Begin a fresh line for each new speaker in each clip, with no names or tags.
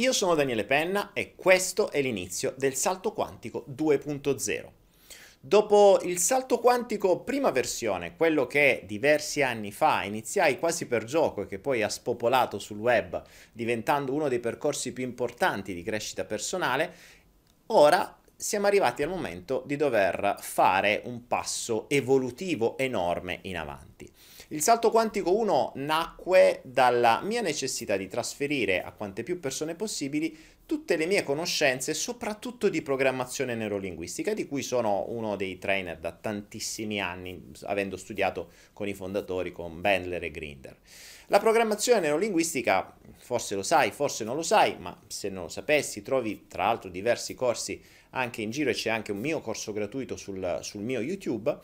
Io sono Daniele Penna e questo è l'inizio del Salto Quantico 2.0. Dopo il salto quantico prima versione, quello che diversi anni fa iniziai quasi per gioco e che poi ha spopolato sul web, diventando uno dei percorsi più importanti di crescita personale, ora siamo arrivati al momento di dover fare un passo evolutivo enorme in avanti. Il salto quantico 1 nacque dalla mia necessità di trasferire a quante più persone possibili tutte le mie conoscenze, soprattutto di programmazione neurolinguistica, di cui sono uno dei trainer da tantissimi anni, avendo studiato con i fondatori, con Bendler e Grinder. La programmazione neurolinguistica, forse lo sai, forse non lo sai, ma se non lo sapessi, trovi tra l'altro diversi corsi anche in giro e c'è anche un mio corso gratuito sul, sul mio YouTube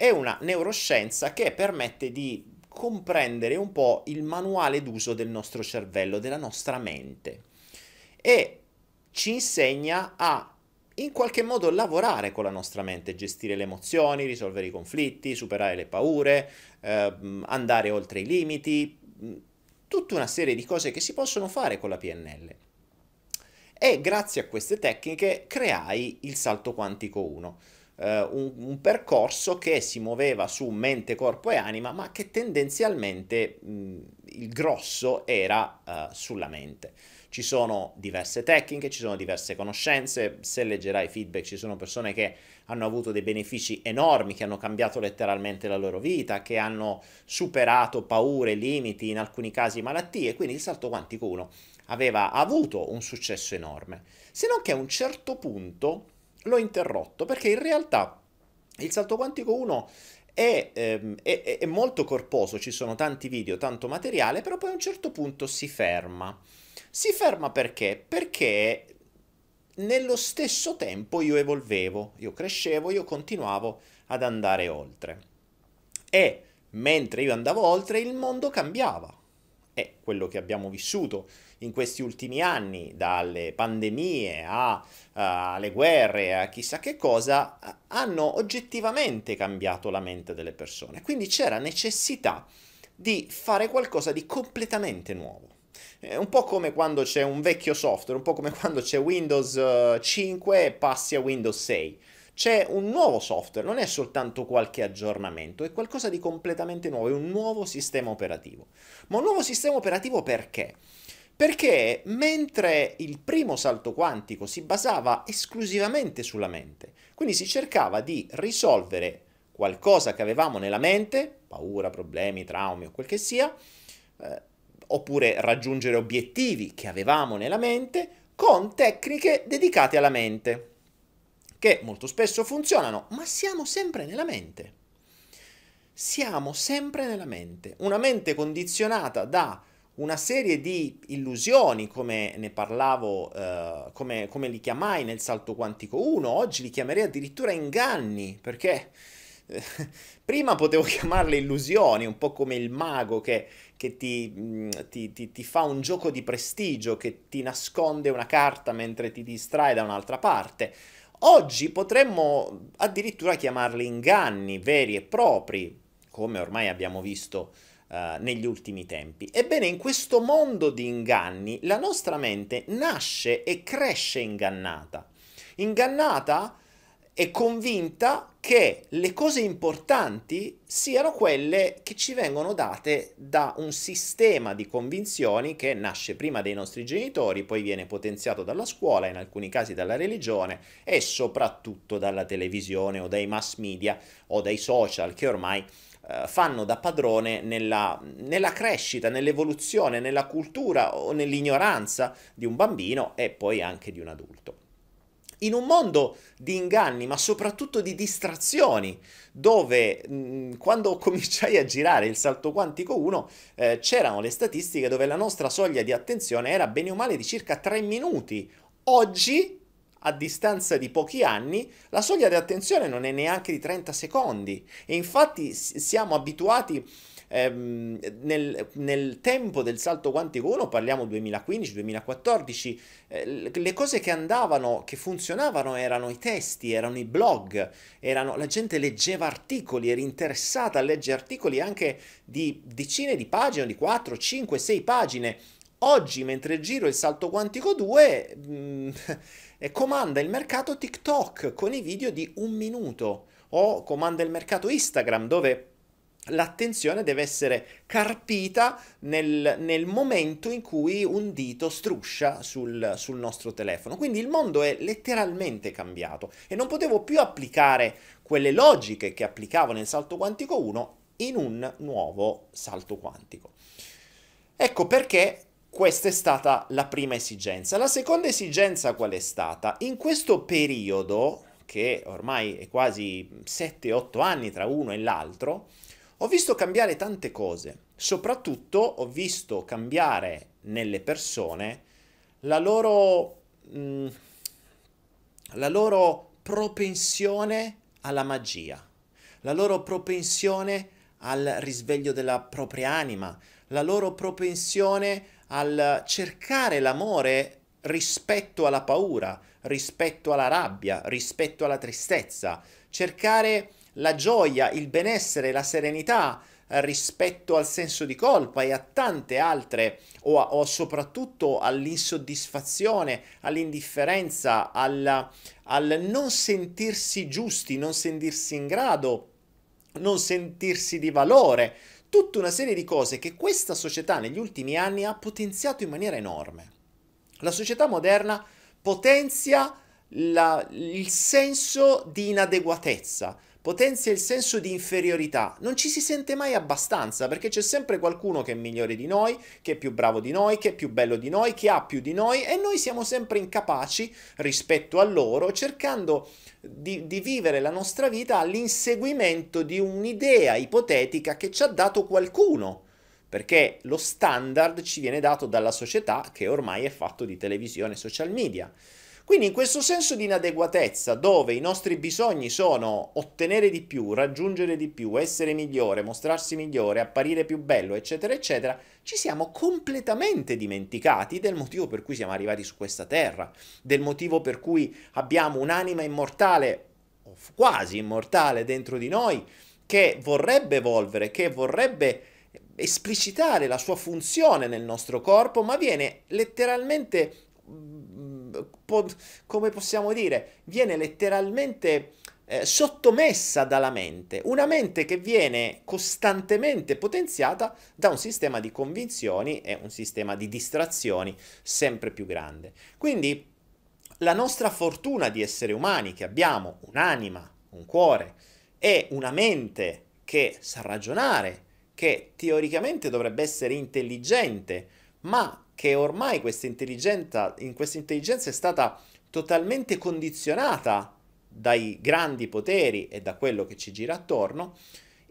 è una neuroscienza che permette di comprendere un po' il manuale d'uso del nostro cervello, della nostra mente e ci insegna a in qualche modo lavorare con la nostra mente, gestire le emozioni, risolvere i conflitti, superare le paure, eh, andare oltre i limiti, mm, tutta una serie di cose che si possono fare con la PNL. E grazie a queste tecniche creai il salto quantico 1 eh, un, un, percorso che si muoveva su mente, corpo e anima, ma che tendenzialmente mh, il grosso era eh, sulla mente. Ci sono diverse tecniche, ci sono diverse conoscenze, se leggerai feedback ci sono persone che hanno avuto dei benefici enormi, che hanno cambiato letteralmente la loro vita, che hanno superato paure, limiti, in alcuni casi malattie, quindi il salto quantico 1 aveva avuto un successo enorme, se non che a un certo punto l'ho interrotto perché in realtà il salto quantico 1 ehm, è, è, è, molto corposo, ci sono tanti video, tanto materiale, però poi a un certo punto si ferma. Si ferma perché? Perché nello stesso tempo io evolvevo, io crescevo, io continuavo ad andare oltre. E mentre io andavo oltre il mondo cambiava. È quello che abbiamo vissuto in questi ultimi anni, dalle pandemie a, a, alle guerre, a chissà che cosa, hanno oggettivamente cambiato la mente delle persone. Quindi c'era necessità di fare qualcosa di completamente nuovo. È eh, un po' come quando c'è un vecchio software, un po' come quando c'è Windows 5 eh, e passi a Windows 6. C'è un nuovo software, non è soltanto qualche aggiornamento, è qualcosa di completamente nuovo, è un nuovo sistema operativo. Ma un nuovo sistema operativo perché? Perché mentre il primo salto quantico si basava esclusivamente sulla mente, quindi si cercava di risolvere qualcosa che avevamo nella mente, paura, problemi, traumi o quel che sia, eh, oppure raggiungere obiettivi che avevamo nella mente, con tecniche dedicate alla mente, che molto spesso funzionano, ma siamo sempre nella mente. Siamo sempre nella mente, una mente condizionata da una serie di illusioni, come ne parlavo, eh, come, come, li chiamai nel salto quantico 1, oggi li chiamerei addirittura inganni, perché eh, prima potevo chiamarle illusioni, un po' come il mago che, che ti, ti, ti, ti fa un gioco di prestigio, che ti nasconde una carta mentre ti distrae da un'altra parte. Oggi potremmo addirittura chiamarli inganni veri e propri, come ormai abbiamo visto eh, negli ultimi tempi. Ebbene, in questo mondo di inganni la nostra mente nasce e cresce ingannata. Ingannata e convinta che le cose importanti siano quelle che ci vengono date da un sistema di convinzioni che nasce prima dai nostri genitori, poi viene potenziato dalla scuola, in alcuni casi dalla religione e soprattutto dalla televisione o dai mass media o dai social che ormai eh, fanno da padrone nella, nella crescita, nell'evoluzione, nella cultura o nell'ignoranza di un bambino e poi anche di un adulto. In un mondo di inganni, ma soprattutto di distrazioni, dove mh, mm, quando cominciai a girare il salto quantico 1 eh, c'erano le statistiche dove la nostra soglia di attenzione era bene o male di circa 3 minuti. Oggi a distanza di pochi anni, la soglia di attenzione non è neanche di 30 secondi e infatti siamo abituati ehm, nel, nel, tempo del salto quantico 1, parliamo 2015-2014, eh, le cose che andavano, che funzionavano erano i testi, erano i blog, erano, la gente leggeva articoli, era interessata a leggere articoli anche di decine di pagine, di 4, 5, 6 pagine Oggi, mentre giro il salto quantico 2, mm, comanda il mercato TikTok con i video di un minuto o comanda il mercato Instagram dove l'attenzione deve essere carpita nel, nel, momento in cui un dito struscia sul, sul, nostro telefono. Quindi il mondo è letteralmente cambiato e non potevo più applicare quelle logiche che applicavo nel salto quantico 1 in un nuovo salto quantico. Ecco perché questa è stata la prima esigenza. La seconda esigenza qual è stata? In questo periodo, che ormai è quasi 7-8 anni tra uno e l'altro, ho visto cambiare tante cose. Soprattutto ho visto cambiare nelle persone la loro, mm, la loro propensione alla magia, la loro propensione al risveglio della propria anima, la loro propensione al cercare l'amore rispetto alla paura, rispetto alla rabbia, rispetto alla tristezza, cercare la gioia, il benessere, la serenità eh, rispetto al senso di colpa e a tante altre o, a, o soprattutto all'insoddisfazione, all'indifferenza, al, al non sentirsi giusti, non sentirsi in grado, non sentirsi di valore, tutta una serie di cose che questa società negli ultimi anni ha potenziato in maniera enorme. La società moderna potenzia la, il senso di inadeguatezza, Potenzia il senso di inferiorità, non ci si sente mai abbastanza perché c'è sempre qualcuno che è migliore di noi, che è più bravo di noi, che è più bello di noi, che ha più di noi e noi siamo sempre incapaci rispetto a loro cercando di, di vivere la nostra vita all'inseguimento di un'idea ipotetica che ci ha dato qualcuno perché lo standard ci viene dato dalla società che ormai è fatto di televisione e social media. Quindi in questo senso di inadeguatezza, dove i nostri bisogni sono ottenere di più, raggiungere di più, essere migliore, mostrarsi migliore, apparire più bello, eccetera, eccetera, ci siamo completamente dimenticati del motivo per cui siamo arrivati su questa terra, del motivo per cui abbiamo un'anima immortale, o quasi immortale, dentro di noi, che vorrebbe evolvere, che vorrebbe esplicitare la sua funzione nel nostro corpo, ma viene letteralmente come possiamo dire, viene letteralmente eh, sottomessa dalla mente, una mente che viene costantemente potenziata da un sistema di convinzioni e un sistema di distrazioni sempre più grande. Quindi la nostra fortuna di esseri umani, che abbiamo un'anima, un cuore e una mente che sa ragionare, che teoricamente dovrebbe essere intelligente, ma che ormai questa intelligenza, in questa intelligenza è stata totalmente condizionata dai grandi poteri e da quello che ci gira attorno,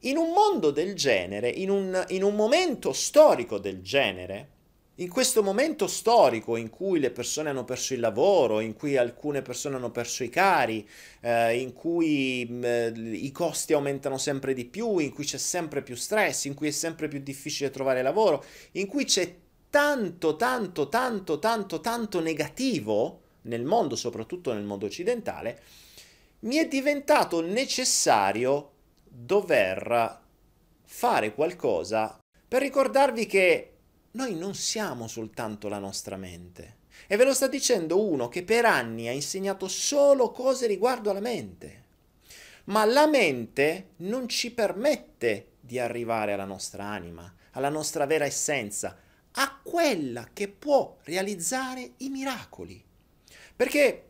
in un mondo del genere, in un, in un momento storico del genere, in questo momento storico in cui le persone hanno perso il lavoro, in cui alcune persone hanno perso i cari, eh, in cui mh, mm, eh, i costi aumentano sempre di più, in cui c'è sempre più stress, in cui è sempre più difficile trovare lavoro, in cui c'è tanto, tanto, tanto, tanto, tanto negativo nel mondo, soprattutto nel mondo occidentale, mi è diventato necessario dover fare qualcosa per ricordarvi che noi non siamo soltanto la nostra mente. E ve lo sta dicendo uno che per anni ha insegnato solo cose riguardo alla mente. Ma la mente non ci permette di arrivare alla nostra anima, alla nostra vera essenza, a quella che può realizzare i miracoli. Perché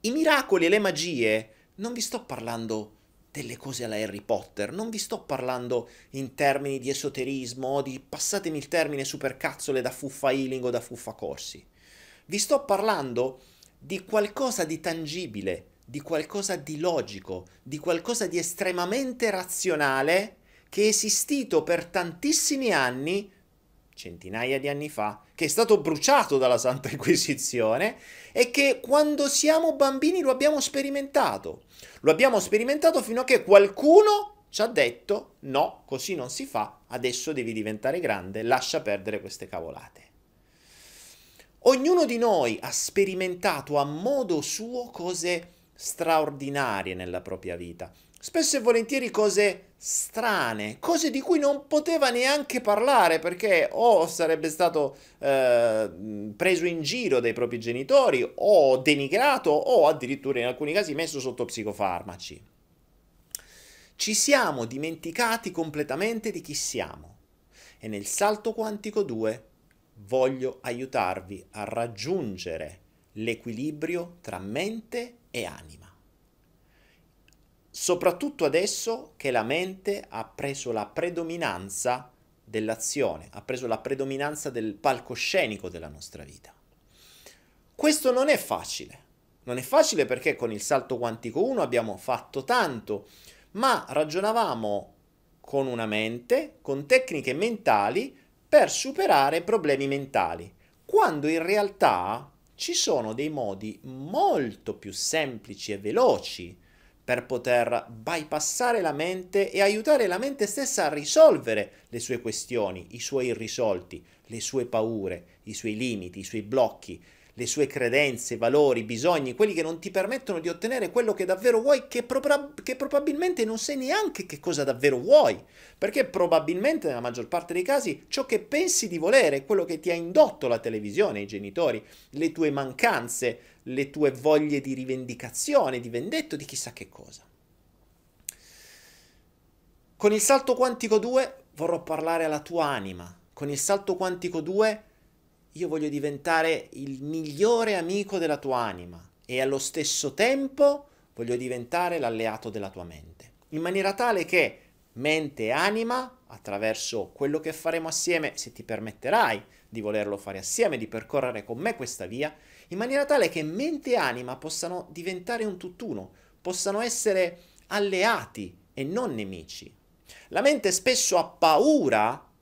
i miracoli e le magie, non vi sto parlando delle cose alla Harry Potter, non vi sto parlando in termini di esoterismo o di passatemi il termine supercazzole da fuffa healing o da fuffa corsi. Vi sto parlando di qualcosa di tangibile, di qualcosa di logico, di qualcosa di estremamente razionale che è esistito per tantissimi anni centinaia di anni fa, che è stato bruciato dalla Santa Inquisizione e che quando siamo bambini lo abbiamo sperimentato. Lo abbiamo sperimentato fino a che qualcuno ci ha detto no, così non si fa, adesso devi diventare grande, lascia perdere queste cavolate. Ognuno di noi ha sperimentato a modo suo cose straordinarie nella propria vita spesso e volentieri cose strane, cose di cui non poteva neanche parlare perché o sarebbe stato eh, preso in giro dai propri genitori o denigrato o addirittura in alcuni casi messo sotto psicofarmaci. Ci siamo dimenticati completamente di chi siamo e nel salto quantico 2 voglio aiutarvi a raggiungere l'equilibrio tra mente e anima soprattutto adesso che la mente ha preso la predominanza dell'azione, ha preso la predominanza del palcoscenico della nostra vita. Questo non è facile, non è facile perché con il salto quantico 1 abbiamo fatto tanto, ma ragionavamo con una mente, con tecniche mentali per superare problemi mentali, quando in realtà ci sono dei modi molto più semplici e veloci per poter bypassare la mente e aiutare la mente stessa a risolvere le sue questioni, i suoi irrisolti, le sue paure, i suoi limiti, i suoi blocchi, le sue credenze, valori, bisogni, quelli che non ti permettono di ottenere quello che davvero vuoi, che, pro- che probabilmente non sai neanche che cosa davvero vuoi, perché probabilmente nella maggior parte dei casi ciò che pensi di volere è quello che ti ha indotto la televisione, i genitori, le tue mancanze, le tue voglie di rivendicazione, di vendetto, di chissà che cosa. Con il salto quantico 2 vorrò parlare alla tua anima. Con il salto quantico 2 io voglio diventare il migliore amico della tua anima e allo stesso tempo voglio diventare l'alleato della tua mente, in maniera tale che mente e anima, attraverso quello che faremo assieme, se ti permetterai di volerlo fare assieme, di percorrere con me questa via, in maniera tale che mente e anima possano diventare un tutt'uno, possano essere alleati e non nemici. La mente spesso ha paura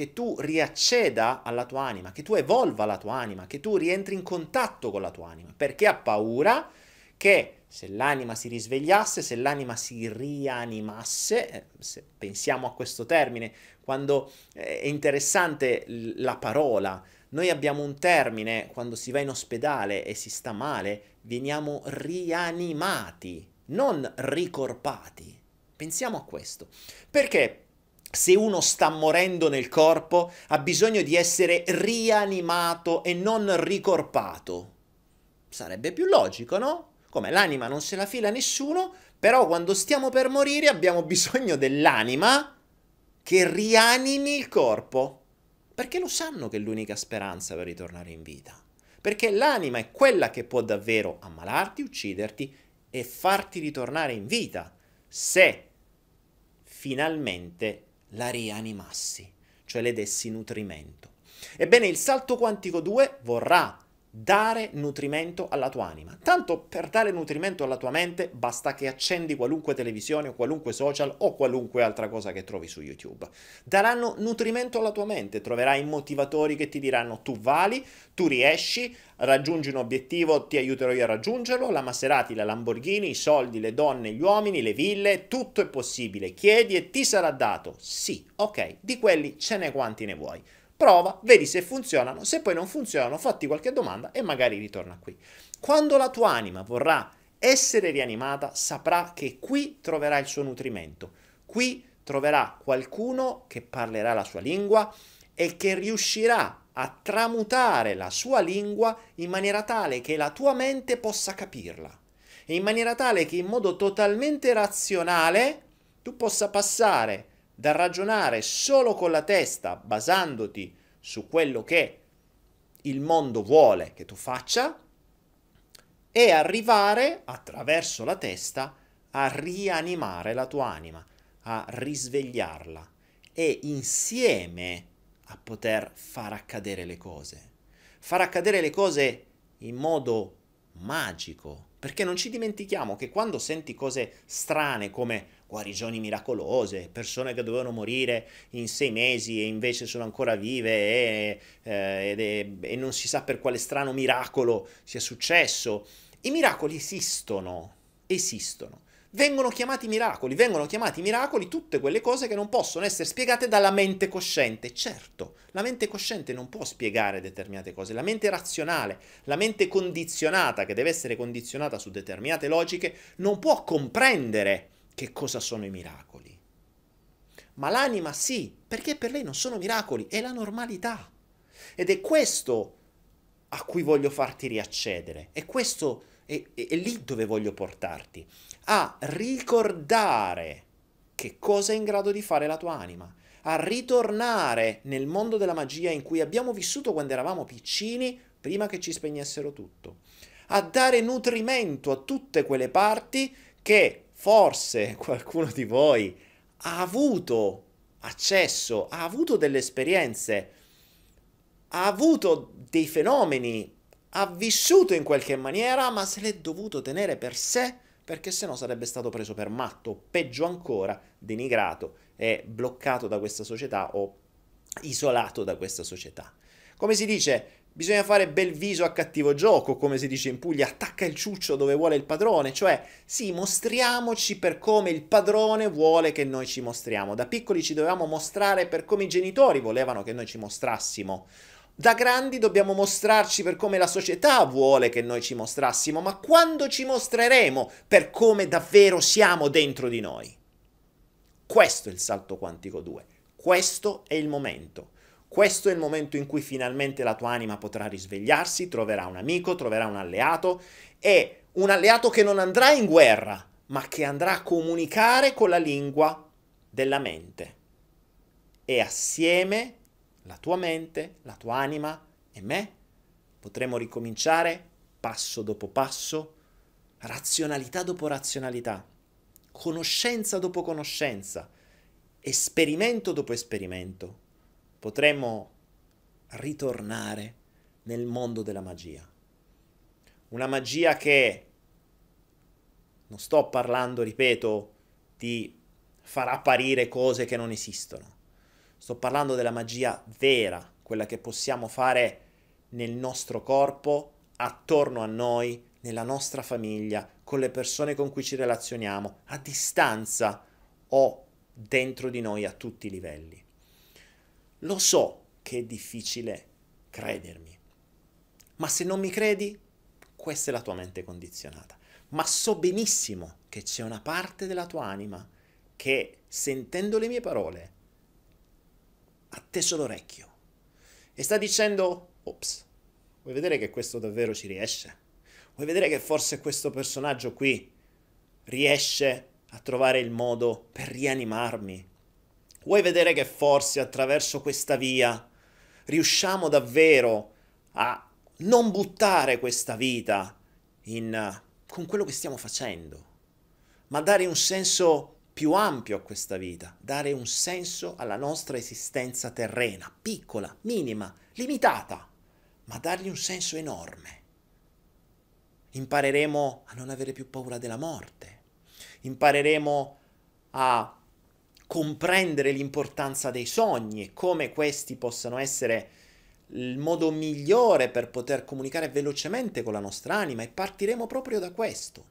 che tu riacceda alla tua anima, che tu evolva la tua anima, che tu rientri in contatto con la tua anima, perché ha paura che se l'anima si risvegliasse, se l'anima si rianimasse, eh, se pensiamo a questo termine, quando eh, è interessante la parola, noi abbiamo un termine quando si va in ospedale e si sta male, veniamo rianimati, non ricorpati. Pensiamo a questo. Perché se uno sta morendo nel corpo, ha bisogno di essere rianimato e non ricorpato. Sarebbe più logico, no? Come l'anima non se la fila nessuno, però quando stiamo per morire abbiamo bisogno dell'anima che rianimi il corpo. Perché lo sanno che è l'unica speranza per ritornare in vita. Perché l'anima è quella che può davvero ammalarti, ucciderti e farti ritornare in vita. Se finalmente la rianimassi, cioè le dessi nutrimento. Ebbene, il salto quantico 2 vorrà dare nutrimento alla tua anima. Tanto per dare nutrimento alla tua mente basta che accendi qualunque televisione o qualunque social o qualunque altra cosa che trovi su YouTube. Daranno nutrimento alla tua mente, troverai motivatori che ti diranno tu vali, tu riesci, raggiungi un obiettivo, ti aiuterò io a raggiungerlo, la Maserati, la Lamborghini, i soldi, le donne, gli uomini, le ville, tutto è possibile, chiedi e ti sarà dato. Sì, ok, di quelli ce ne quanti ne vuoi prova, vedi se funzionano, se poi non funzionano fatti qualche domanda e magari ritorna qui. Quando la tua anima vorrà essere rianimata, saprà che qui troverà il suo nutrimento, qui troverà qualcuno che parlerà la sua lingua e che riuscirà a tramutare la sua lingua in maniera tale che la tua mente possa capirla e in maniera tale che in modo totalmente razionale tu possa passare da ragionare solo con la testa, basandoti su quello che il mondo vuole che tu faccia, e arrivare attraverso la testa a rianimare la tua anima, a risvegliarla e insieme a poter far accadere le cose. Far accadere le cose in modo magico, perché non ci dimentichiamo che quando senti cose strane come guarigioni miracolose, persone che dovevano morire in sei mesi e invece sono ancora vive e, eh, è, e non si sa per quale strano miracolo sia successo. I miracoli esistono, esistono. Vengono chiamati miracoli, vengono chiamati miracoli tutte quelle cose che non possono essere spiegate dalla mente cosciente. Certo, la mente cosciente non può spiegare determinate cose, la mente razionale, la mente condizionata, che deve essere condizionata su determinate logiche, non può comprendere che cosa sono i miracoli. Ma l'anima sì, perché per lei non sono miracoli, è la normalità. Ed è questo a cui voglio farti riaccedere, è questo, è, è, è lì dove voglio portarti, a ricordare che cosa è in grado di fare la tua anima, a ritornare nel mondo della magia in cui abbiamo vissuto quando eravamo piccini, prima che ci spegnessero tutto, a dare nutrimento a tutte quelle parti che forse qualcuno di voi ha avuto accesso, ha avuto delle esperienze, ha avuto dei fenomeni, ha vissuto in qualche maniera, ma se l'è dovuto tenere per sé perché sennò sarebbe stato preso per matto, peggio ancora, denigrato e bloccato da questa società o isolato da questa società. Come si dice, Bisogna fare bel viso a cattivo gioco, come si dice in Puglia, attacca il ciuccio dove vuole il padrone, cioè sì, mostriamoci per come il padrone vuole che noi ci mostriamo. Da piccoli ci dovevamo mostrare per come i genitori volevano che noi ci mostrassimo. Da grandi dobbiamo mostrarci per come la società vuole che noi ci mostrassimo, ma quando ci mostreremo per come davvero siamo dentro di noi? Questo è il salto quantico 2, questo è il momento. Questo è il momento in cui finalmente la tua anima potrà risvegliarsi, troverà un amico, troverà un alleato e un alleato che non andrà in guerra, ma che andrà a comunicare con la lingua della mente. E assieme la tua mente, la tua anima e me potremo ricominciare passo dopo passo, razionalità dopo razionalità, conoscenza dopo conoscenza, esperimento dopo esperimento potremmo ritornare nel mondo della magia. Una magia che non sto parlando, ripeto, di far apparire cose che non esistono. Sto parlando della magia vera, quella che possiamo fare nel nostro corpo, attorno a noi, nella nostra famiglia, con le persone con cui ci relazioniamo, a distanza o dentro di noi a tutti i livelli. Lo so che è difficile credermi, ma se non mi credi, questa è la tua mente condizionata. Ma so benissimo che c'è una parte della tua anima che, sentendo le mie parole, ha teso l'orecchio e sta dicendo, ops, vuoi vedere che questo davvero ci riesce? Vuoi vedere che forse questo personaggio qui riesce a trovare il modo per rianimarmi, Vuoi vedere che forse attraverso questa via riusciamo davvero a non buttare questa vita in, con quello che stiamo facendo, ma dare un senso più ampio a questa vita, dare un senso alla nostra esistenza terrena, piccola, minima, limitata, ma dargli un senso enorme. Impareremo a non avere più paura della morte, impareremo a comprendere l'importanza dei sogni e come questi possano essere il modo migliore per poter comunicare velocemente con la nostra anima e partiremo proprio da questo.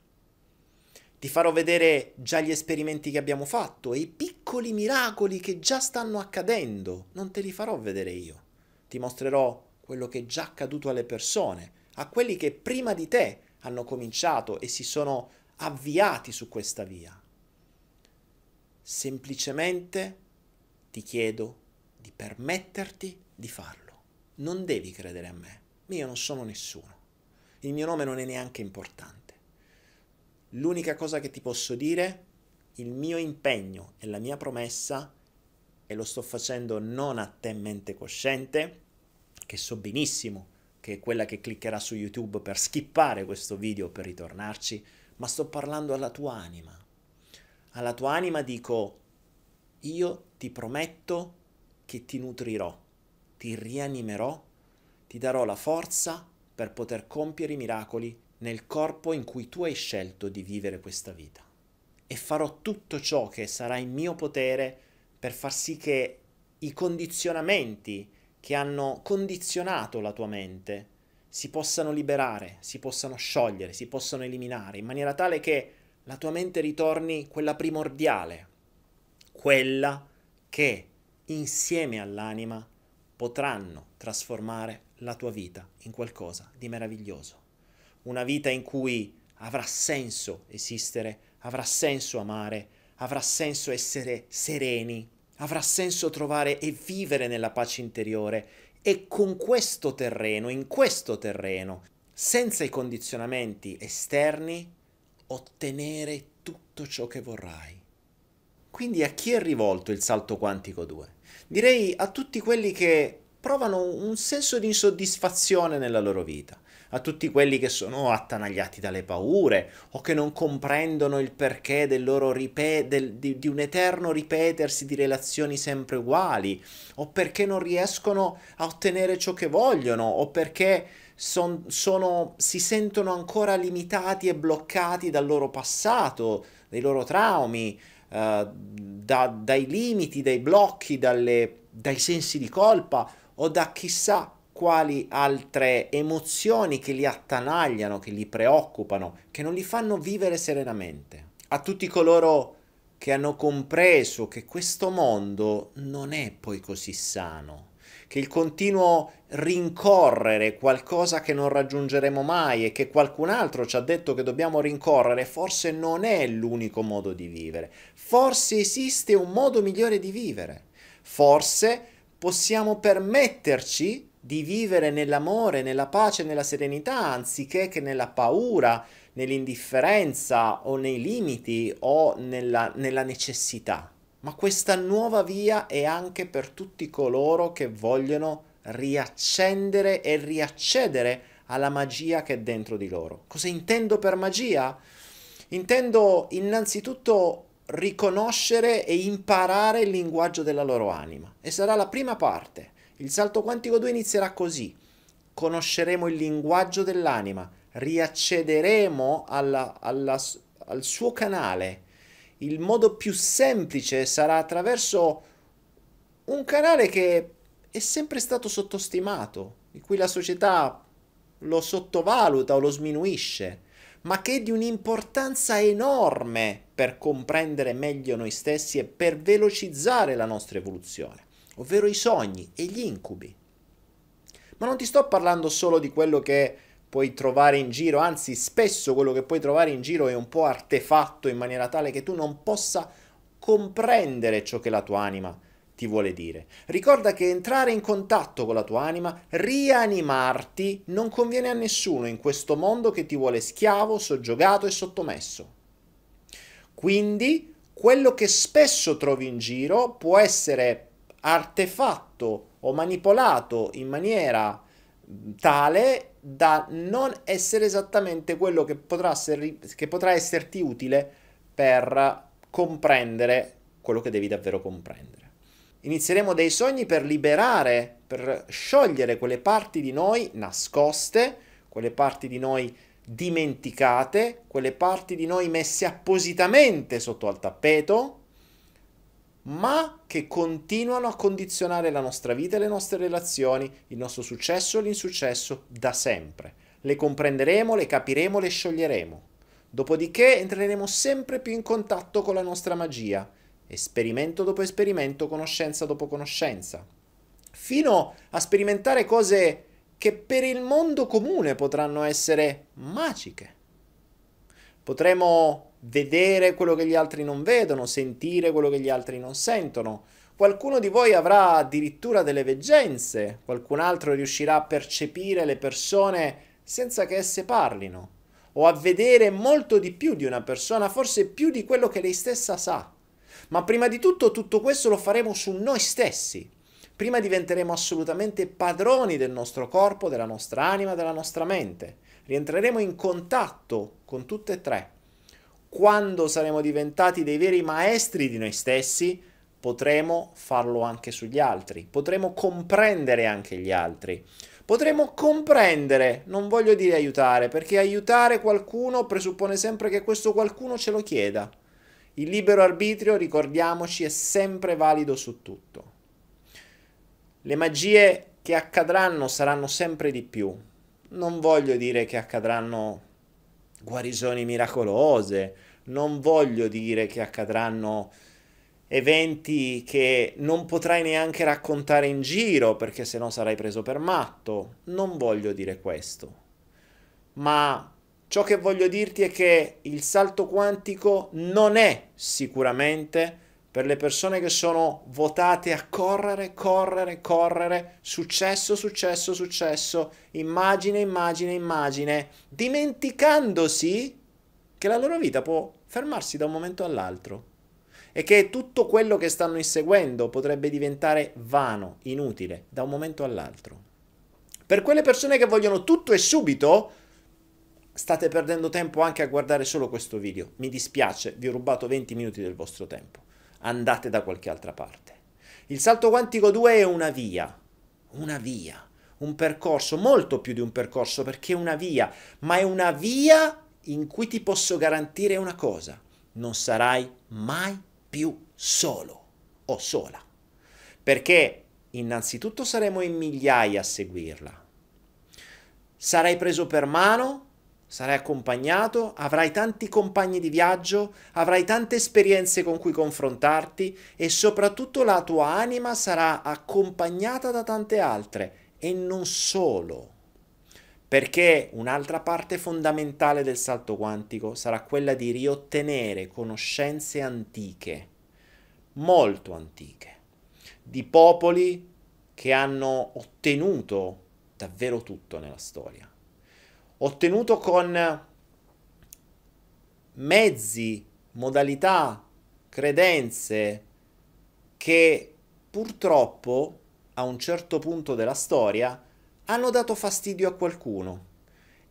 Ti farò vedere già gli esperimenti che abbiamo fatto e i piccoli miracoli che già stanno accadendo. Non te li farò vedere io. Ti mostrerò quello che è già accaduto alle persone, a quelli che prima di te hanno cominciato e si sono avviati su questa via. Semplicemente ti chiedo di permetterti di farlo. Non devi credere a me. Io non sono nessuno. Il mio nome non è neanche importante. L'unica cosa che ti posso dire, il mio impegno e la mia promessa, e lo sto facendo non a te mente cosciente, che so benissimo che è quella che cliccherà su YouTube per skippare questo video per ritornarci, ma sto parlando alla tua anima alla tua anima dico, io ti prometto che ti nutrirò, ti rianimerò, ti darò la forza per poter compiere i miracoli nel corpo in cui tu hai scelto di vivere questa vita. E farò tutto ciò che sarà in mio potere per far sì che i condizionamenti che hanno condizionato la tua mente si possano liberare, si possano sciogliere, si possano eliminare, in maniera tale che la tua mente ritorni quella primordiale, quella che insieme all'anima potranno trasformare la tua vita in qualcosa di meraviglioso. Una vita in cui avrà senso esistere, avrà senso amare, avrà senso essere sereni, avrà senso trovare e vivere nella pace interiore e con questo terreno, in questo terreno, senza i condizionamenti esterni, ottenere tutto ciò che vorrai. Quindi a chi è rivolto il salto quantico 2? Direi a tutti quelli che provano un senso di insoddisfazione nella loro vita, a tutti quelli che sono attanagliati dalle paure o che non comprendono il perché del loro ripet- del, di, di un eterno ripetersi di relazioni sempre uguali, o perché non riescono a ottenere ciò che vogliono, o perché son, sono, si sentono ancora limitati e bloccati dal loro passato, dai loro traumi, eh, da, dai limiti, dai blocchi, dalle, dai sensi di colpa o da chissà quali altre emozioni che li attanagliano, che li preoccupano, che non li fanno vivere serenamente. A tutti coloro che hanno compreso che questo mondo non è poi così sano, che il continuo rincorrere qualcosa che non raggiungeremo mai e che qualcun altro ci ha detto che dobbiamo rincorrere, forse non è l'unico modo di vivere. Forse esiste un modo migliore di vivere. Forse possiamo permetterci di vivere nell'amore, nella pace, nella serenità, anziché che nella paura, nell'indifferenza o nei limiti o nella, nella necessità ma questa nuova via è anche per tutti coloro che vogliono riaccendere e riaccedere alla magia che è dentro di loro. Cosa intendo per magia? Intendo innanzitutto riconoscere e imparare il linguaggio della loro anima e sarà la prima parte. Il salto quantico 2 inizierà così. Conosceremo il linguaggio dell'anima, riaccederemo alla, alla, al suo canale il modo più semplice sarà attraverso un canale che è sempre stato sottostimato, in cui la società lo sottovaluta o lo sminuisce, ma che è di un'importanza enorme per comprendere meglio noi stessi e per velocizzare la nostra evoluzione, ovvero i sogni e gli incubi. Ma non ti sto parlando solo di quello che puoi trovare in giro, anzi spesso quello che puoi trovare in giro è un po' artefatto in maniera tale che tu non possa comprendere ciò che la tua anima ti vuole dire. Ricorda che entrare in contatto con la tua anima, rianimarti, non conviene a nessuno in questo mondo che ti vuole schiavo, soggiogato e sottomesso. Quindi quello che spesso trovi in giro può essere artefatto o manipolato in maniera tale da non essere esattamente quello che potrà, essere, che potrà esserti utile per comprendere quello che devi davvero comprendere. Inizieremo dei sogni per liberare, per sciogliere quelle parti di noi nascoste, quelle parti di noi dimenticate, quelle parti di noi messe appositamente sotto al tappeto, ma che continuano a condizionare la nostra vita e le nostre relazioni, il nostro successo e l'insuccesso da sempre. Le comprenderemo, le capiremo, le scioglieremo. Dopodiché entreremo sempre più in contatto con la nostra magia, esperimento dopo esperimento, conoscenza dopo conoscenza, fino a sperimentare cose che per il mondo comune potranno essere magiche. Potremo vedere quello che gli altri non vedono, sentire quello che gli altri non sentono. Qualcuno di voi avrà addirittura delle veggenze, qualcun altro riuscirà a percepire le persone senza che esse parlino, o a vedere molto di più di una persona, forse più di quello che lei stessa sa. Ma prima di tutto tutto questo lo faremo su noi stessi. Prima diventeremo assolutamente padroni del nostro corpo, della nostra anima, della nostra mente. Rientreremo in contatto con tutte e tre quando saremo diventati dei veri maestri di noi stessi, potremo farlo anche sugli altri, potremo comprendere anche gli altri, potremo comprendere, non voglio dire aiutare, perché aiutare qualcuno presuppone sempre che questo qualcuno ce lo chieda. Il libero arbitrio, ricordiamoci, è sempre valido su tutto. Le magie che accadranno saranno sempre di più. Non voglio dire che accadranno guarigioni miracolose, non voglio dire che accadranno eventi che non potrai neanche raccontare in giro perché se no sarai preso per matto, non voglio dire questo. Ma ciò che voglio dirti è che il salto quantico non è sicuramente per le persone che sono votate a correre, correre, correre, successo, successo, successo, immagine, immagine, immagine, dimenticandosi che la loro vita può fermarsi da un momento all'altro e che tutto quello che stanno inseguendo potrebbe diventare vano, inutile, da un momento all'altro. Per quelle persone che vogliono tutto e subito, state perdendo tempo anche a guardare solo questo video. Mi dispiace, vi ho rubato 20 minuti del vostro tempo andate da qualche altra parte. Il salto quantico 2 è una via, una via, un percorso, molto più di un percorso perché è una via, ma è una via in cui ti posso garantire una cosa, non sarai mai più solo o sola, perché innanzitutto saremo in migliaia a seguirla. Sarai preso per mano Sarai accompagnato, avrai tanti compagni di viaggio, avrai tante esperienze con cui confrontarti e soprattutto la tua anima sarà accompagnata da tante altre e non solo. Perché un'altra parte fondamentale del salto quantico sarà quella di riottenere conoscenze antiche, molto antiche, di popoli che hanno ottenuto davvero tutto nella storia ottenuto con mezzi, modalità, credenze che purtroppo a un certo punto della storia hanno dato fastidio a qualcuno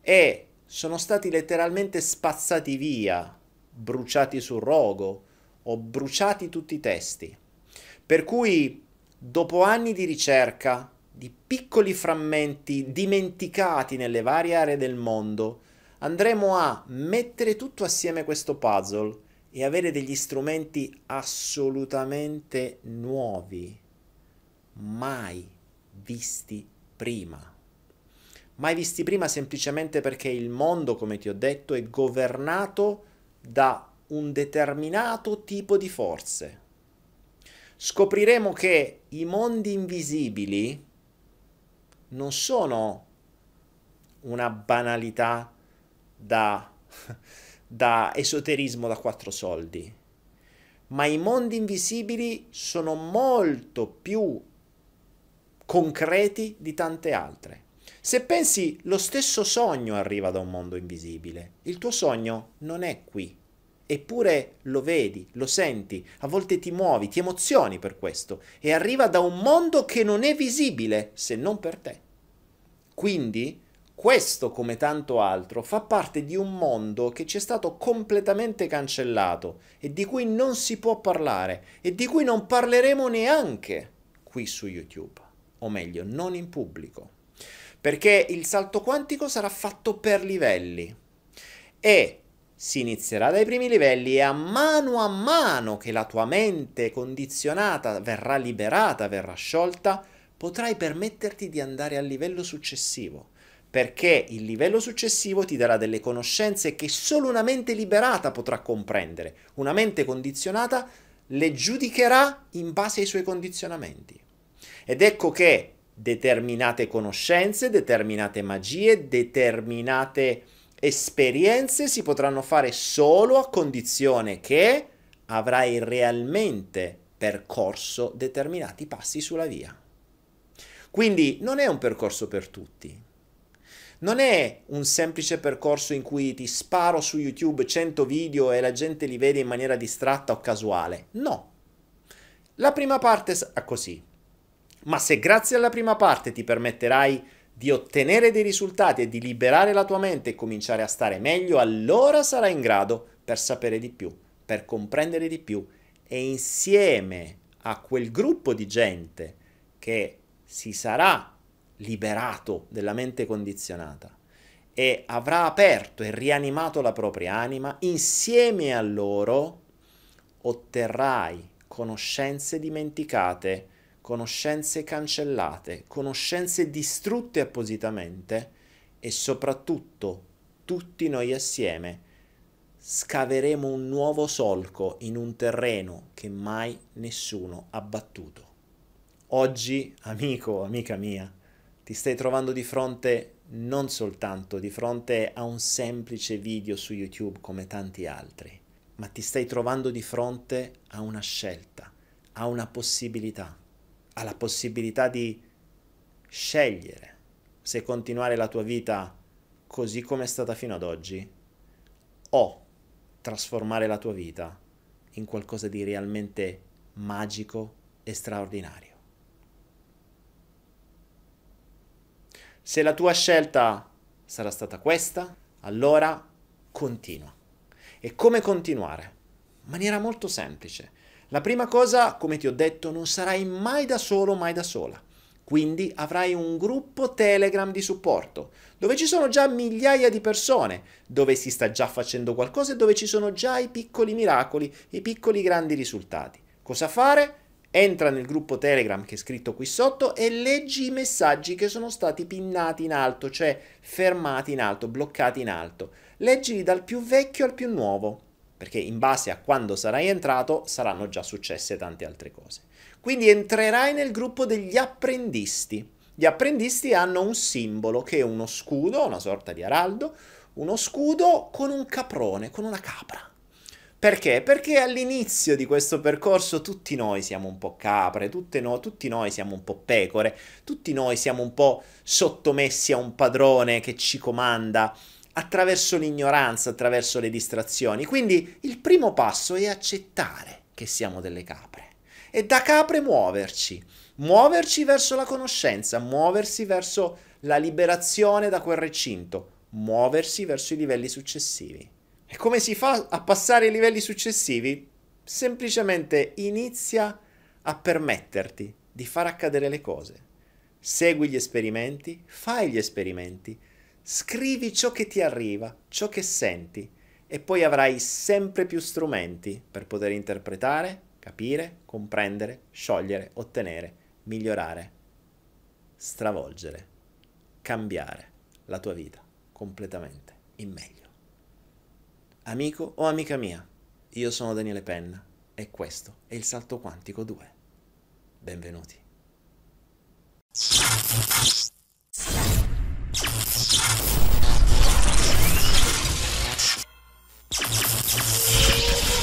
e sono stati letteralmente spazzati via, bruciati sul rogo o bruciati tutti i testi. Per cui dopo anni di ricerca, di piccoli frammenti dimenticati nelle varie aree del mondo, andremo a mettere tutto assieme questo puzzle e avere degli strumenti assolutamente nuovi, mai visti prima. Mai visti prima semplicemente perché il mondo, come ti ho detto, è governato da un determinato tipo di forze. Scopriremo che i mondi invisibili, non sono una banalità da, da esoterismo da quattro soldi, ma i mondi invisibili sono molto più concreti di tante altre. Se pensi, lo stesso sogno arriva da un mondo invisibile. Il tuo sogno non è qui eppure lo vedi, lo senti, a volte ti muovi, ti emozioni per questo e arriva da un mondo che non è visibile se non per te. Quindi questo, come tanto altro, fa parte di un mondo che ci è stato completamente cancellato e di cui non si può parlare e di cui non parleremo neanche qui su YouTube, o meglio, non in pubblico. Perché il salto quantico sarà fatto per livelli e si inizierà dai primi livelli e a mano a mano che la tua mente condizionata verrà liberata, verrà sciolta, potrai permetterti di andare al livello successivo, perché il livello successivo ti darà delle conoscenze che solo una mente liberata potrà comprendere. Una mente condizionata le giudicherà in base ai suoi condizionamenti. Ed ecco che determinate conoscenze, determinate magie, determinate Esperienze si potranno fare solo a condizione che avrai realmente percorso determinati passi sulla via. Quindi non è un percorso per tutti. Non è un semplice percorso in cui ti sparo su YouTube 100 video e la gente li vede in maniera distratta o casuale. No. La prima parte è ah, così. Ma se grazie alla prima parte ti permetterai di ottenere dei risultati e di liberare la tua mente e cominciare a stare meglio, allora sarai in grado per sapere di più, per comprendere di più e insieme a quel gruppo di gente che si sarà liberato della mente condizionata e avrà aperto e rianimato la propria anima, insieme a loro otterrai conoscenze dimenticate conoscenze cancellate, conoscenze distrutte appositamente e soprattutto tutti noi assieme scaveremo un nuovo solco in un terreno che mai nessuno ha battuto. Oggi, amico, amica mia, ti stai trovando di fronte non soltanto di fronte a un semplice video su YouTube come tanti altri, ma ti stai trovando di fronte a una scelta, a una possibilità ha la possibilità di scegliere se continuare la tua vita così come è stata fino ad oggi o trasformare la tua vita in qualcosa di realmente magico e straordinario. Se la tua scelta sarà stata questa, allora continua. E come continuare? In maniera molto semplice. La prima cosa, come ti ho detto, non sarai mai da solo, mai da sola. Quindi avrai un gruppo Telegram di supporto, dove ci sono già migliaia di persone, dove si sta già facendo qualcosa e dove ci sono già i piccoli miracoli, i piccoli grandi risultati. Cosa fare? Entra nel gruppo Telegram che è scritto qui sotto e leggi i messaggi che sono stati pinnati in alto, cioè fermati in alto, bloccati in alto. Leggili dal più vecchio al più nuovo perché in base a quando sarai entrato saranno già successe tante altre cose. Quindi entrerai nel gruppo degli apprendisti. Gli apprendisti hanno un simbolo che è uno scudo, una sorta di araldo, uno scudo con un caprone, con una capra. Perché? Perché all'inizio di questo percorso tutti noi siamo un po' capre, no, tutti noi siamo un po' pecore, tutti noi siamo un po' sottomessi a un padrone che ci comanda, attraverso l'ignoranza, attraverso le distrazioni. Quindi il primo passo è accettare che siamo delle capre e da capre muoverci, muoverci verso la conoscenza, muoversi verso la liberazione da quel recinto, muoversi verso i livelli successivi. E come si fa a passare ai livelli successivi? Semplicemente inizia a permetterti di far accadere le cose. Segui gli esperimenti, fai gli esperimenti, Scrivi ciò che ti arriva, ciò che senti e poi avrai sempre più strumenti per poter interpretare, capire, comprendere, sciogliere, ottenere, migliorare, stravolgere, cambiare la tua vita completamente in meglio. Amico o amica mia, io sono Daniele Penna e questo è il Salto Quantico 2. Benvenuti. you